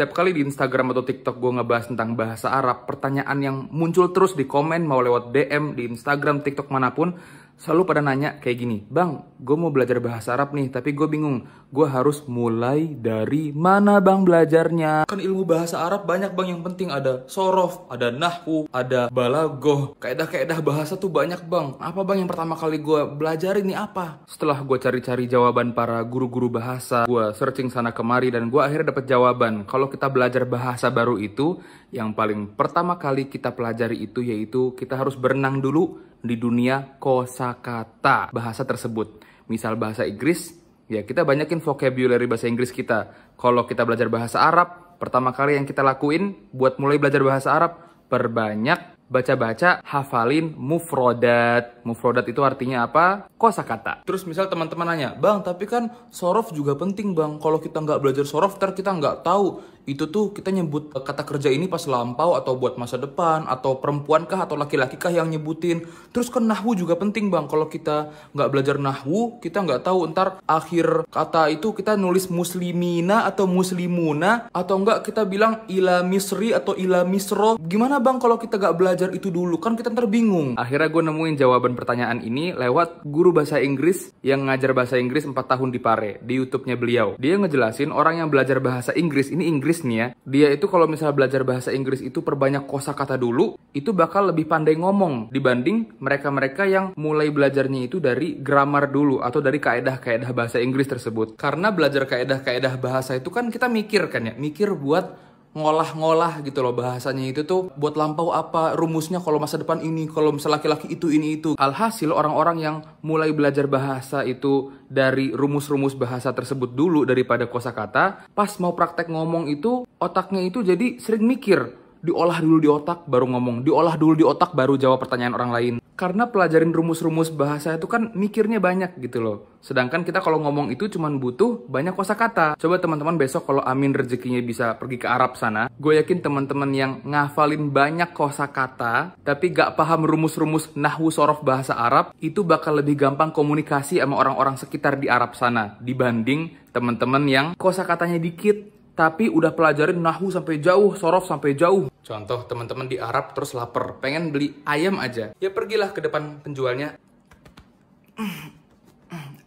Setiap kali di Instagram atau TikTok gue ngebahas tentang bahasa Arab, pertanyaan yang muncul terus di komen, mau lewat DM, di Instagram, TikTok, manapun, selalu pada nanya kayak gini, Bang, gue mau belajar bahasa Arab nih, tapi gue bingung, gue harus mulai dari mana bang belajarnya? Kan ilmu bahasa Arab banyak bang, yang penting ada sorof, ada nahu, ada balagoh, kaedah-kaedah bahasa tuh banyak bang. Apa bang yang pertama kali gue belajar ini apa? Setelah gue cari-cari jawaban para guru-guru bahasa, gue searching sana kemari dan gue akhirnya dapat jawaban. Kalau kita belajar bahasa baru itu, yang paling pertama kali kita pelajari itu yaitu kita harus berenang dulu di dunia kosa kata bahasa tersebut. Misal bahasa Inggris, ya kita banyakin vocabulary bahasa Inggris kita. Kalau kita belajar bahasa Arab, pertama kali yang kita lakuin buat mulai belajar bahasa Arab, perbanyak baca-baca hafalin mufrodat. Mufrodat itu artinya apa? kata Terus misal teman-teman nanya, bang tapi kan sorof juga penting bang. Kalau kita nggak belajar sorof, ter kita nggak tahu itu tuh kita nyebut eh, kata kerja ini pas lampau atau buat masa depan atau perempuan kah atau laki-laki kah yang nyebutin. Terus kan nahwu juga penting bang. Kalau kita nggak belajar nahwu, kita nggak tahu ntar akhir kata itu kita nulis muslimina atau muslimuna atau enggak kita bilang ila misri atau ila misro. Gimana bang kalau kita nggak belajar belajar itu dulu kan kita ntar bingung akhirnya gue nemuin jawaban pertanyaan ini lewat guru bahasa Inggris yang ngajar bahasa Inggris 4 tahun di Pare di YouTube-nya beliau dia ngejelasin orang yang belajar bahasa Inggris ini Inggris nih ya dia itu kalau misalnya belajar bahasa Inggris itu perbanyak kosakata dulu itu bakal lebih pandai ngomong dibanding mereka-mereka yang mulai belajarnya itu dari grammar dulu atau dari kaedah-kaedah bahasa Inggris tersebut karena belajar kaedah-kaedah bahasa itu kan kita mikir kan ya mikir buat ngolah-ngolah gitu loh bahasanya itu tuh buat lampau apa rumusnya kalau masa depan ini kalau misalnya laki-laki itu ini itu alhasil orang-orang yang mulai belajar bahasa itu dari rumus-rumus bahasa tersebut dulu daripada kosakata pas mau praktek ngomong itu otaknya itu jadi sering mikir diolah dulu di otak baru ngomong, diolah dulu di otak baru jawab pertanyaan orang lain. Karena pelajarin rumus-rumus bahasa itu kan mikirnya banyak gitu loh. Sedangkan kita kalau ngomong itu cuma butuh banyak kosakata. Coba teman-teman besok kalau Amin rezekinya bisa pergi ke Arab sana, gue yakin teman-teman yang ngafalin banyak kosakata tapi gak paham rumus-rumus nahwu sorof bahasa Arab itu bakal lebih gampang komunikasi sama orang-orang sekitar di Arab sana dibanding teman-teman yang kosakatanya dikit tapi udah pelajarin nahu sampai jauh, sorof sampai jauh. Contoh teman-teman di Arab terus lapar, pengen beli ayam aja. Ya pergilah ke depan penjualnya.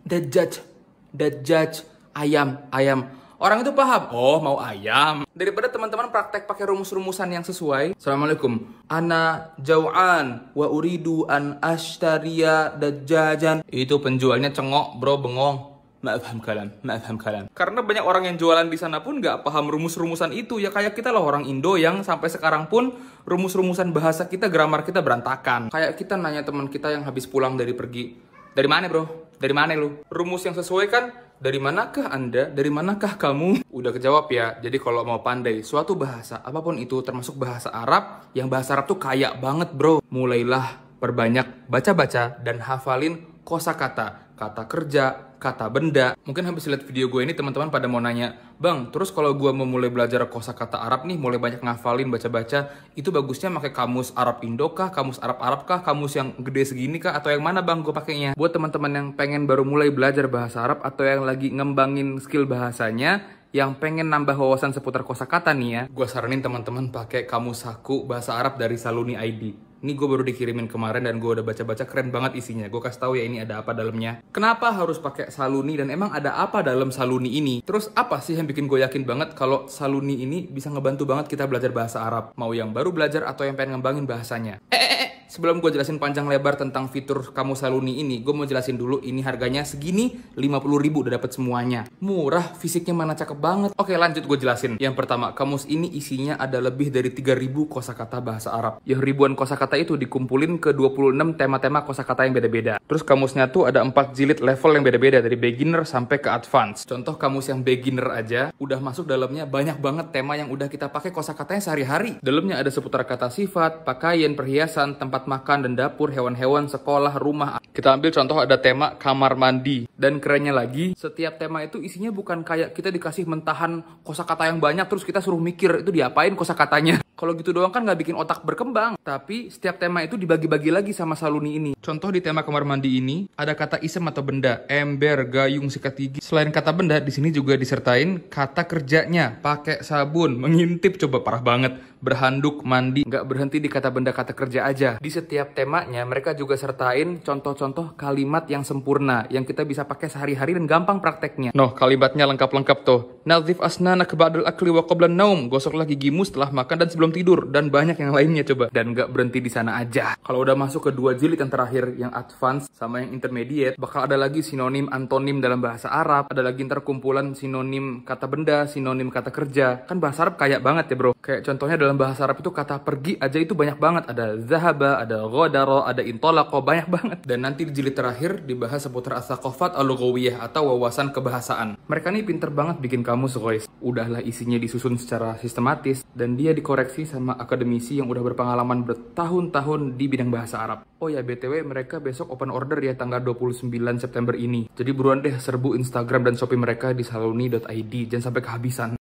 The judge, the judge, ayam, ayam. Orang itu paham, oh mau ayam. Daripada teman-teman praktek pakai rumus-rumusan yang sesuai. Assalamualaikum. Ana jau'an wa uridu an ashtaria dajajan. Itu penjualnya cengok bro, bengong nggak paham kalian, nggak paham kalian. Karena banyak orang yang jualan di sana pun nggak paham rumus-rumusan itu. Ya kayak kita loh orang Indo yang sampai sekarang pun rumus-rumusan bahasa kita, grammar kita berantakan. Kayak kita nanya teman kita yang habis pulang dari pergi, dari mana bro? Dari mana lu? Rumus yang sesuai kan dari manakah Anda? Dari manakah kamu? Udah kejawab ya. Jadi kalau mau pandai suatu bahasa, apapun itu termasuk bahasa Arab, yang bahasa Arab tuh kaya banget, Bro. Mulailah perbanyak baca-baca dan hafalin kosakata, kata kerja, kata benda. Mungkin habis lihat video gue ini teman-teman pada mau nanya, Bang, terus kalau gue mau mulai belajar kosakata Arab nih, mulai banyak ngafalin, baca-baca, itu bagusnya pakai kamus Arab Indo kah, kamus Arab Arab kah, kamus yang gede segini kah, atau yang mana Bang gue pakainya? Buat teman-teman yang pengen baru mulai belajar bahasa Arab atau yang lagi ngembangin skill bahasanya, yang pengen nambah wawasan seputar kosakata nih ya, gue saranin teman-teman pakai kamus saku bahasa Arab dari Saluni ID. Ini gue baru dikirimin kemarin dan gue udah baca-baca keren banget isinya. Gue kasih tahu ya ini ada apa dalamnya. Kenapa harus pakai saluni dan emang ada apa dalam saluni ini? Terus apa sih yang bikin gue yakin banget kalau saluni ini bisa ngebantu banget kita belajar bahasa Arab? Mau yang baru belajar atau yang pengen ngembangin bahasanya? Eh, eh, eh sebelum gue jelasin panjang lebar tentang fitur kamu saluni ini, gue mau jelasin dulu ini harganya segini 50 ribu udah dapat semuanya. Murah, fisiknya mana cakep banget. Oke lanjut gue jelasin. Yang pertama, kamus ini isinya ada lebih dari 3000 kosakata bahasa Arab. Ya ribuan kosakata itu dikumpulin ke 26 tema-tema kosakata yang beda-beda. Terus kamusnya tuh ada empat jilid level yang beda-beda dari beginner sampai ke advance. Contoh kamus yang beginner aja udah masuk dalamnya banyak banget tema yang udah kita pakai kosakatanya sehari-hari. Dalamnya ada seputar kata sifat, pakaian, perhiasan, tempat tempat makan dan dapur, hewan-hewan, sekolah, rumah. Kita ambil contoh ada tema kamar mandi. Dan kerennya lagi, setiap tema itu isinya bukan kayak kita dikasih mentahan kosakata yang banyak terus kita suruh mikir itu diapain kosakatanya. Kalau gitu doang kan nggak bikin otak berkembang. Tapi setiap tema itu dibagi-bagi lagi sama saluni ini. Contoh di tema kamar mandi ini, ada kata isem atau benda, ember, gayung, sikat gigi. Selain kata benda, di sini juga disertain kata kerjanya, pakai sabun, mengintip, coba parah banget, berhanduk, mandi. Nggak berhenti di kata benda, kata kerja aja. Di setiap temanya, mereka juga sertain contoh-contoh kalimat yang sempurna, yang kita bisa pakai sehari-hari dan gampang prakteknya. Noh, kalimatnya lengkap-lengkap tuh. Nazif asnana kebadul akli wa naum. Gosoklah gigimu setelah makan dan sebelum belum tidur dan banyak yang lainnya coba dan nggak berhenti di sana aja kalau udah masuk ke dua jilid yang terakhir yang advance sama yang intermediate bakal ada lagi sinonim antonim dalam bahasa Arab ada lagi terkumpulan sinonim kata benda sinonim kata kerja kan bahasa Arab kayak banget ya bro kayak contohnya dalam bahasa Arab itu kata pergi aja itu banyak banget ada zahaba ada ghodaro ada intolako banyak banget dan nanti di jilid terakhir dibahas seputar asakofat al atau wawasan kebahasaan mereka nih pinter banget bikin kamu guys udahlah isinya disusun secara sistematis dan dia dikoreksi seleksi sama akademisi yang udah berpengalaman bertahun-tahun di bidang bahasa Arab. Oh ya, BTW mereka besok open order ya tanggal 29 September ini. Jadi buruan deh serbu Instagram dan Shopee mereka di saloni.id. Jangan sampai kehabisan.